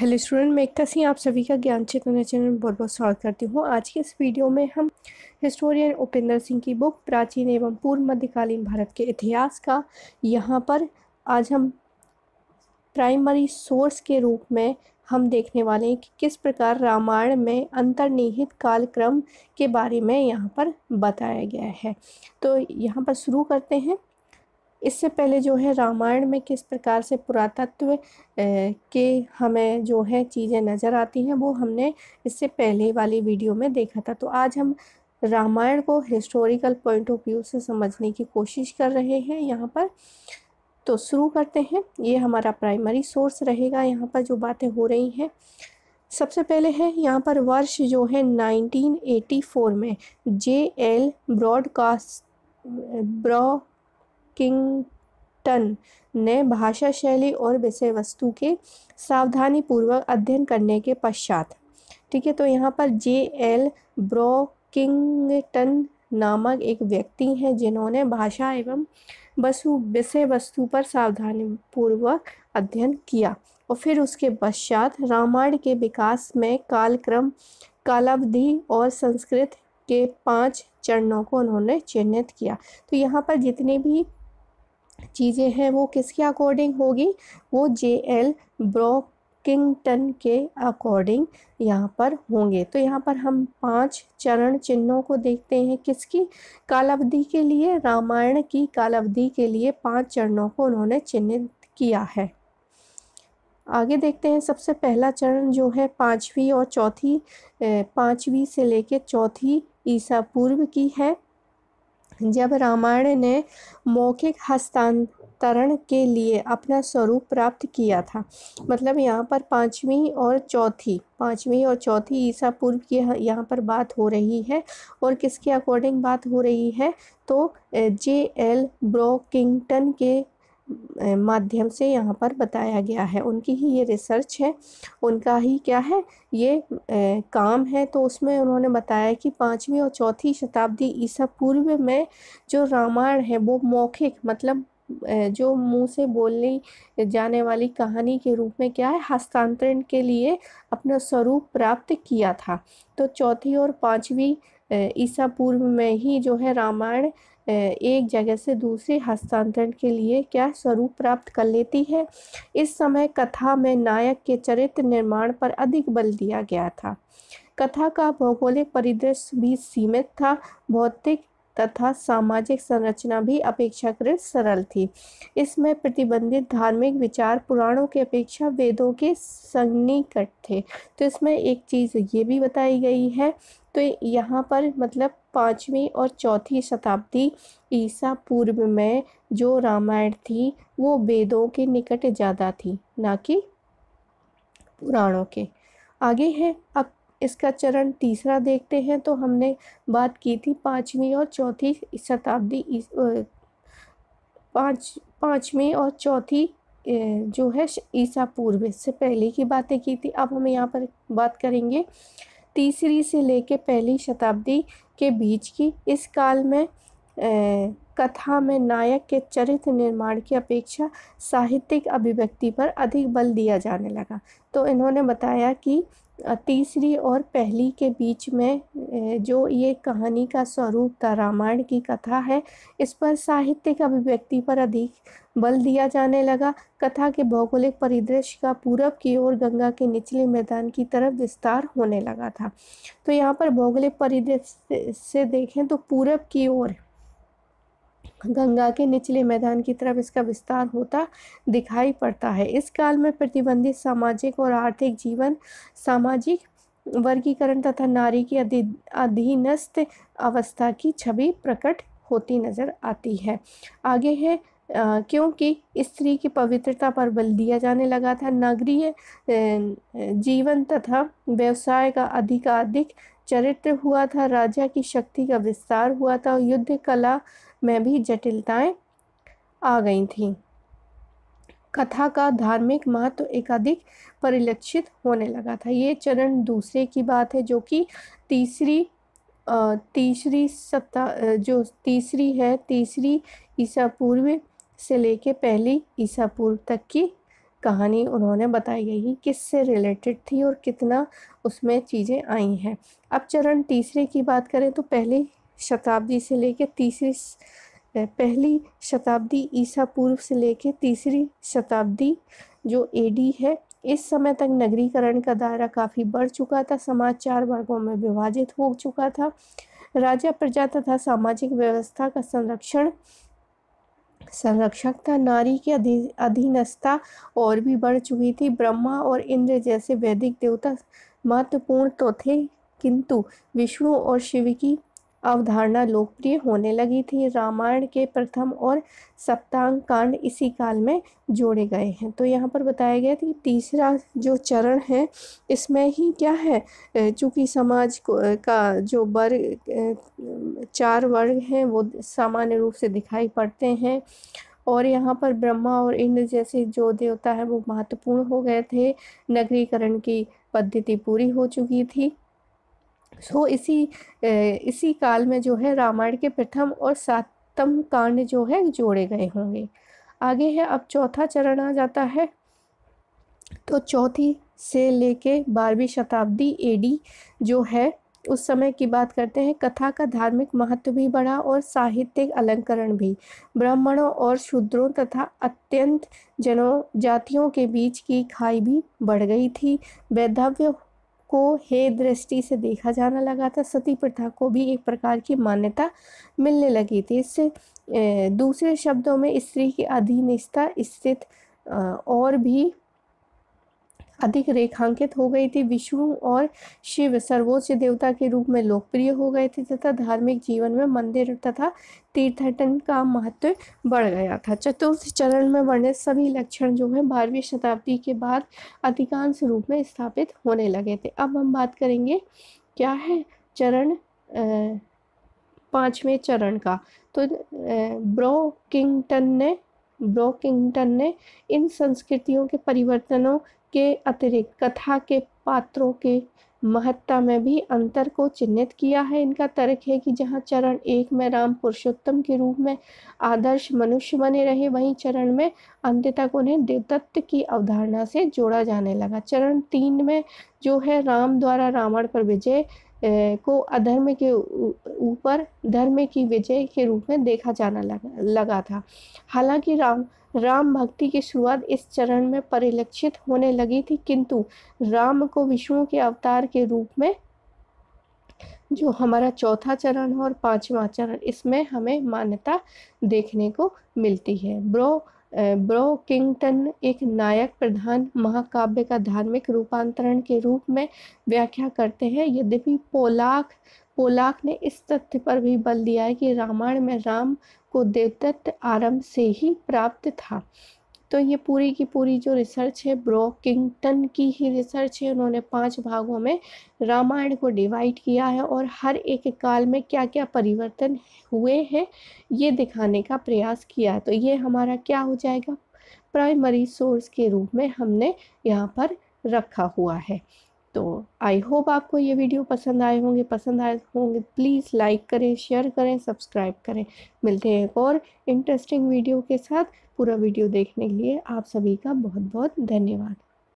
hello student मैं एकता सिंह आप सभी का ज्ञान चेतन चैनल बहुत बहुत स्वागत करती हूँ आज के इस वीडियो में हम हिस्टोरियन उपेंद्र सिंह की बुक प्राचीन एवं पूर्व मध्यकालीन भारत के इतिहास का यहाँ पर आज हम प्राइमरी सोर्स के रूप में हम देखने वाले हैं कि किस प्रकार रामायण में अंतर्निहित कालक्रम के बारे में यहाँ पर बताया गया है तो यहाँ पर शुरू करते हैं इससे पहले जो है रामायण में किस प्रकार से पुरातत्व के हमें जो है चीज़ें नज़र आती हैं वो हमने इससे पहले वाली वीडियो में देखा था तो आज हम रामायण को हिस्टोरिकल पॉइंट ऑफ व्यू से समझने की कोशिश कर रहे हैं यहाँ पर तो शुरू करते हैं ये हमारा प्राइमरी सोर्स रहेगा यहाँ पर जो बातें हो रही हैं सबसे पहले है यहाँ पर वर्ष जो है 1984 में जे एल ब्रॉडकास्ट ब्रॉ किंगटन ने भाषा शैली और विषय वस्तु के सावधानीपूर्वक अध्ययन करने के पश्चात ठीक है तो यहाँ पर जे एल ब्रोकिंगटन नामक एक व्यक्ति हैं जिन्होंने भाषा एवं वस्तु विषय वस्तु पर सावधानीपूर्वक अध्ययन किया और फिर उसके पश्चात रामायण के विकास में कालक्रम कालावधि और संस्कृत के पांच चरणों को उन्होंने चिन्हित किया तो यहाँ पर जितने भी चीज़ें हैं वो किसके अकॉर्डिंग होगी वो जे एल ब्रोकिंगटन के अकॉर्डिंग यहाँ पर होंगे तो यहाँ पर हम पांच चरण चिन्हों को देखते हैं किसकी कालावधि के लिए रामायण की कालावधि के लिए पांच चरणों को उन्होंने चिन्हित किया है आगे देखते हैं सबसे पहला चरण जो है पाँचवीं और चौथी पाँचवीं से लेकर चौथी ईसा पूर्व की है जब रामायण ने मौखिक हस्तांतरण के लिए अपना स्वरूप प्राप्त किया था मतलब यहाँ पर पाँचवीं और चौथी पाँचवीं और चौथी ईसा पूर्व की यहाँ पर बात हो रही है और किसके अकॉर्डिंग बात हो रही है तो जे एल ब्रोकिंगटन के माध्यम से यहाँ पर बताया गया है उनकी ही ये रिसर्च है उनका ही क्या है ये ए, काम है तो उसमें उन्होंने बताया कि पाँचवीं और चौथी शताब्दी ईसा पूर्व में जो रामायण है वो मौखिक मतलब जो मुंह से बोलने जाने वाली कहानी के रूप में क्या है हस्तांतरण के लिए अपना स्वरूप प्राप्त किया था तो चौथी और पाँचवीं ईसा पूर्व में ही जो है रामायण एक जगह से दूसरे हस्तांतरण के लिए क्या स्वरूप प्राप्त कर लेती है इस समय कथा में नायक के चरित्र निर्माण पर अधिक बल दिया गया था कथा का भौगोलिक परिदृश्य भी सीमित था भौतिक तथा सामाजिक संरचना भी अपेक्षाकृत सरल थी इसमें प्रतिबंधित धार्मिक विचार पुराणों के अपेक्षा वेदों के सन्निकट थे तो इसमें एक चीज़ ये भी बताई गई है तो यहाँ पर मतलब पाँचवीं और चौथी शताब्दी ईसा पूर्व में जो रामायण थी वो वेदों के निकट ज़्यादा थी ना कि पुराणों के आगे है अब इसका चरण तीसरा देखते हैं तो हमने बात की थी पाँचवीं और चौथी शताब्दी पाँच पाँचवीं और चौथी जो है ईसा पूर्व इससे पहले की बातें की थी अब हम यहाँ पर बात करेंगे तीसरी से लेके पहली शताब्दी के बीच की इस काल में ए, कथा में नायक के चरित्र निर्माण की अपेक्षा साहित्यिक अभिव्यक्ति पर अधिक बल दिया जाने लगा तो इन्होंने बताया कि तीसरी और पहली के बीच में जो ये कहानी का स्वरूप था रामायण की कथा है इस पर का अभिव्यक्ति पर अधिक बल दिया जाने लगा कथा के भौगोलिक परिदृश्य का पूरब की ओर गंगा के निचले मैदान की तरफ विस्तार होने लगा था तो यहाँ पर भौगोलिक परिदृश्य से देखें तो पूरब की ओर गंगा के निचले मैदान की तरफ इसका विस्तार होता दिखाई पड़ता है इस काल में प्रतिबंधित सामाजिक और आर्थिक जीवन सामाजिक वर्गीकरण तथा नारी की अधीनस्थ अवस्था की छवि प्रकट होती नजर आती है आगे है आ, क्योंकि स्त्री की पवित्रता पर बल दिया जाने लगा था नगरीय जीवन तथा व्यवसाय का अधिकाधिक चरित्र हुआ था राजा की शक्ति का विस्तार हुआ था युद्ध कला में भी जटिलताएं आ गई थीं कथा का धार्मिक महत्व तो एकाधिक परिलक्षित होने लगा था ये चरण दूसरे की बात है जो कि तीसरी तीसरी सत्ता जो तीसरी है तीसरी ईसा पूर्व से लेके पहली ईसा पूर्व तक की कहानी उन्होंने बताई गई किस से रिलेटेड थी और कितना उसमें चीज़ें आई हैं अब चरण तीसरे की बात करें तो पहले शताब्दी से लेकर तीसरी पहली शताब्दी ईसा पूर्व से लेकर तीसरी शताब्दी जो एडी है इस समय तक नगरीकरण का दायरा काफ़ी बढ़ चुका था समाज चार वर्गों में विभाजित हो चुका था राजा प्रजा तथा सामाजिक व्यवस्था का संरक्षण संरक्षक था नारी की अधीनस्था और भी बढ़ चुकी थी ब्रह्मा और इंद्र जैसे वैदिक देवता महत्वपूर्ण तो थे किंतु विष्णु और शिव की अवधारणा लोकप्रिय होने लगी थी रामायण के प्रथम और सप्तांग कांड इसी काल में जोड़े गए हैं तो यहाँ पर बताया गया कि तीसरा जो चरण है इसमें ही क्या है चूँकि समाज को का जो वर्ग चार वर्ग हैं वो सामान्य रूप से दिखाई पड़ते हैं और यहाँ पर ब्रह्मा और इंद्र जैसे जो देवता है वो महत्वपूर्ण हो गए थे नगरीकरण की पद्धति पूरी हो चुकी थी सो so, इसी इसी काल में जो है रामायण के प्रथम और सातम कांड जो है जोड़े गए होंगे आगे है अब चौथा चरण आ जाता है तो चौथी से लेके बारहवीं शताब्दी एडी जो है उस समय की बात करते हैं कथा का धार्मिक महत्व भी बढ़ा और साहित्यिक अलंकरण भी ब्राह्मणों और शूद्रों तथा अत्यंत जनों जातियों के बीच की खाई भी बढ़ गई थी वैधव्य को हे दृष्टि से देखा जाने लगा था सती प्रथा को भी एक प्रकार की मान्यता मिलने लगी थी इससे दूसरे शब्दों में स्त्री की अधीनिष्ठा स्थित और भी अधिक रेखांकित हो गई थी विष्णु और शिव सर्वोच्च देवता के रूप में लोकप्रिय हो गए थे तथा धार्मिक जीवन में मंदिर तथा तीर्थटन का महत्व बढ़ गया था चतुर्थ चरण में वर्णित सभी लक्षण जो है बारहवीं शताब्दी के बाद अधिकांश रूप में स्थापित होने लगे थे अब हम बात करेंगे क्या है चरण पाँचवें चरण का तो ब्रोकिंगटन ने ब्रोकिंगटन ने इन संस्कृतियों के परिवर्तनों के अतिरिक्त कथा के पात्रों के महत्ता में भी अंतर को चिन्हित किया है इनका तर्क है कि जहाँ चरण एक में राम पुरुषोत्तम के रूप में आदर्श मनुष्य बने रहे वहीं चरण में अंत तक उन्हें देवदत्त की अवधारणा से जोड़ा जाने लगा चरण तीन में जो है राम द्वारा रावण पर विजय को अधर्म के ऊपर धर्म की विजय के रूप में देखा जाना लगा लगा था हालांकि राम राम भक्ति की शुरुआत इस चरण में परिलक्षित होने लगी थी किंतु राम को विष्णु के अवतार के रूप में जो हमारा चौथा चरण है और पांचवा चरण इसमें हमें मान्यता देखने को मिलती है ब्रो ब्रो किंगटन एक नायक प्रधान महाकाव्य का धार्मिक रूपांतरण के रूप में व्याख्या करते हैं यद्यपि पोलाक पोलाक ने इस तथ्य पर भी बल दिया है कि रामायण में राम को देवदत्त आरंभ से ही प्राप्त था तो ये पूरी की पूरी जो रिसर्च है ब्रोकिंगटन की ही रिसर्च है उन्होंने पांच भागों में रामायण को डिवाइड किया है और हर एक काल में क्या क्या परिवर्तन हुए हैं ये दिखाने का प्रयास किया तो ये हमारा क्या हो जाएगा प्राइमरी सोर्स के रूप में हमने यहाँ पर रखा हुआ है तो आई होप आपको ये वीडियो पसंद आए होंगे पसंद आए होंगे प्लीज़ लाइक करें शेयर करें सब्सक्राइब करें मिलते हैं एक और इंटरेस्टिंग वीडियो के साथ पूरा वीडियो देखने के लिए आप सभी का बहुत बहुत धन्यवाद